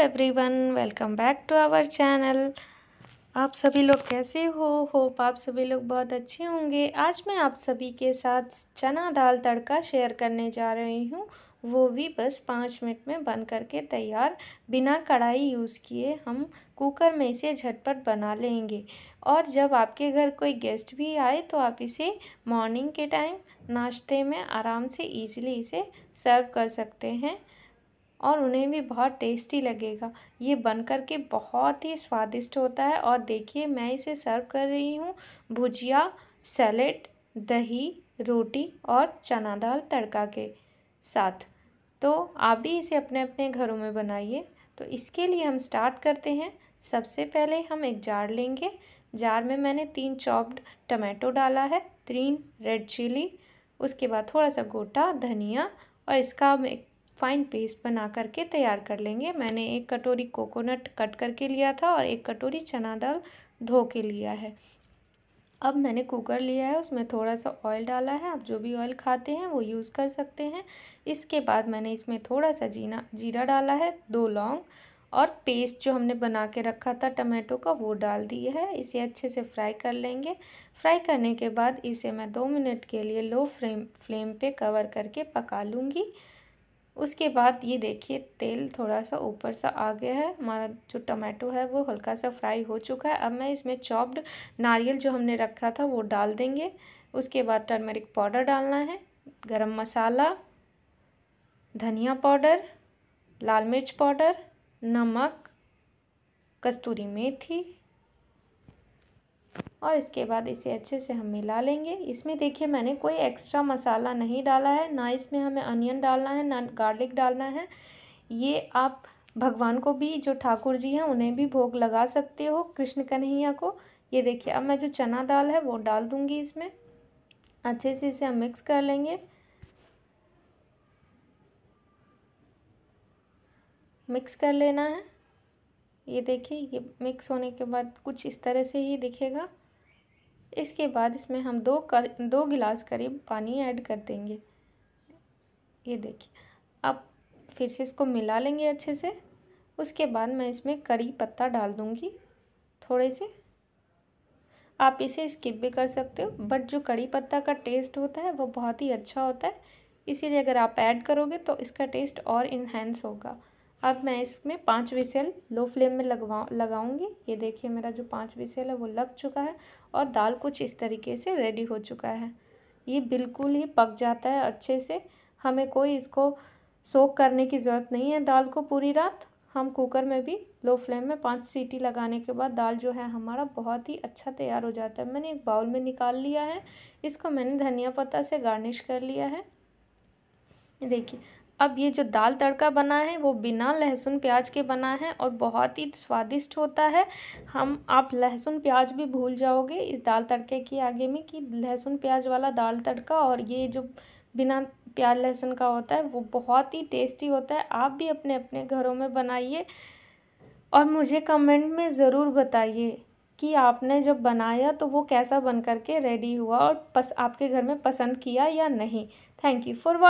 everyone welcome back to our channel आप सभी लोग कैसे हो होप आप सभी लोग बहुत अच्छे होंगे आज मैं आप सभी के साथ चना दाल तड़का शेयर करने जा रही हूँ वो भी बस पाँच मिनट में बन करके तैयार बिना कढ़ाई यूज़ किए हम कुकर में इसे झटपट बना लेंगे और जब आपके घर कोई गेस्ट भी आए तो आप इसे मॉर्निंग के टाइम नाश्ते में आराम से ईजिली इसे सर्व कर सकते हैं और उन्हें भी बहुत टेस्टी लगेगा ये बन कर के बहुत ही स्वादिष्ट होता है और देखिए मैं इसे सर्व कर रही हूँ भुजिया सैलेड दही रोटी और चना दाल तड़का के साथ तो आप भी इसे अपने अपने घरों में बनाइए तो इसके लिए हम स्टार्ट करते हैं सबसे पहले हम एक जार लेंगे जार में मैंने तीन चॉप्ड टमाटो डाला है तीन रेड चिली उसके बाद थोड़ा सा गोटा धनिया और इसका हम एक फाइन पेस्ट बना करके तैयार कर लेंगे मैंने एक कटोरी कोकोनट कट करके लिया था और एक कटोरी चना दाल धो के लिया है अब मैंने कुकर लिया है उसमें थोड़ा सा ऑयल डाला है आप जो भी ऑयल खाते हैं वो यूज़ कर सकते हैं इसके बाद मैंने इसमें थोड़ा सा जीना जीरा डाला है दो लौंग और पेस्ट जो हमने बना के रखा था टमाटो का वो डाल दिया है इसे अच्छे से फ्राई कर लेंगे फ्राई करने के बाद इसे मैं दो मिनट के लिए लो फ्लेम फ्लेम पे कवर करके पका लूँगी उसके बाद ये देखिए तेल थोड़ा सा ऊपर सा आ गया है हमारा जो टमाटो है वो हल्का सा फ्राई हो चुका है अब मैं इसमें चॉप्ड नारियल जो हमने रखा था वो डाल देंगे उसके बाद टर्मेरिक पाउडर डालना है गरम मसाला धनिया पाउडर लाल मिर्च पाउडर नमक कस्तूरी मेथी और इसके बाद इसे अच्छे से हम मिला लेंगे इसमें देखिए मैंने कोई एक्स्ट्रा मसाला नहीं डाला है ना इसमें हमें अनियन डालना है ना गार्लिक डालना है ये आप भगवान को भी जो ठाकुर जी हैं उन्हें भी भोग लगा सकते हो कृष्ण कन्हैया को ये देखिए अब मैं जो चना दाल है वो डाल दूँगी इसमें अच्छे से इसे हम मिक्स कर लेंगे मिक्स कर लेना है ये देखिए ये मिक्स होने के बाद कुछ इस तरह से ही दिखेगा इसके बाद इसमें हम दो कर दो गिलास करीब पानी ऐड कर देंगे ये देखिए अब फिर से इसको मिला लेंगे अच्छे से उसके बाद मैं इसमें करी पत्ता डाल दूँगी थोड़े से आप इसे स्किप भी कर सकते हो बट जो कड़ी पत्ता का टेस्ट होता है वो बहुत ही अच्छा होता है इसीलिए अगर आप ऐड करोगे तो इसका टेस्ट और इन्हेंस होगा अब मैं इसमें पाँच विसेल लो फ्लेम में लगवा लगाऊंगी ये देखिए मेरा जो पाँच विसेल है वो लग चुका है और दाल कुछ इस तरीके से रेडी हो चुका है ये बिल्कुल ही पक जाता है अच्छे से हमें कोई इसको सोख करने की ज़रूरत नहीं है दाल को पूरी रात हम कुकर में भी लो फ्लेम में पाँच सीटी लगाने के बाद दाल जो है हमारा बहुत ही अच्छा तैयार हो जाता है मैंने एक बाउल में निकाल लिया है इसको मैंने धनिया पत्ता से गार्निश कर लिया है देखिए अब ये जो दाल तड़का बना है वो बिना लहसुन प्याज के बना है और बहुत ही स्वादिष्ट होता है हम आप लहसुन प्याज भी भूल जाओगे इस दाल तड़के के आगे में कि लहसुन प्याज वाला दाल तड़का और ये जो बिना प्याज लहसुन का होता है वो बहुत ही टेस्टी होता है आप भी अपने अपने घरों में बनाइए और मुझे कमेंट में ज़रूर बताइए कि आपने जब बनाया तो वो कैसा बन करके रेडी हुआ और पस आपके घर में पसंद किया या नहीं थैंक यू फॉर वॉच